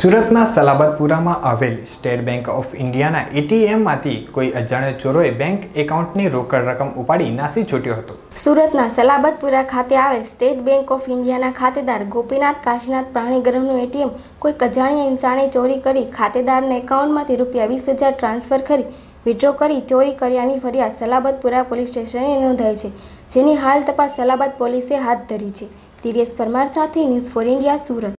સુરતના સલાબતપુરામાં આવેલ state bank of ઇન્ડિયાના એટીએમમાંથી કોઈ અજાણ્યા ચોરોએ બેંક એકાઉન્ટની રોકડ રકમ ઉપાડી નાસી છૂટ્યો હતો સુરતના સલાબતપુરા ખાતે આવેલ સ્ટેટ બેંક ઓફ ઇન્ડિયાના ખાતેદાર ગોપીનાથ કાશીનાથ પ્રાણીગ્રહનું એટીએમ કોઈ અજાણ્યા ઇન્સાણે ચોરી કરી ખાતેદારના એકાઉન્ટમાંથી રૂપિયા વીસ હજાર ટ્રાન્સફર કરી વિડ્રો કરી ચોરી કર્યાની ફરિયાદ સલાબતપુરા પોલીસ સ્ટેશને નોંધાઈ છે જેની હાલ તપાસ સલાબત પોલીસે હાથ ધરી છે દિવ્યેશ પરમાર સાથે ન્યૂઝ ફોર ઇન્ડિયા સુરત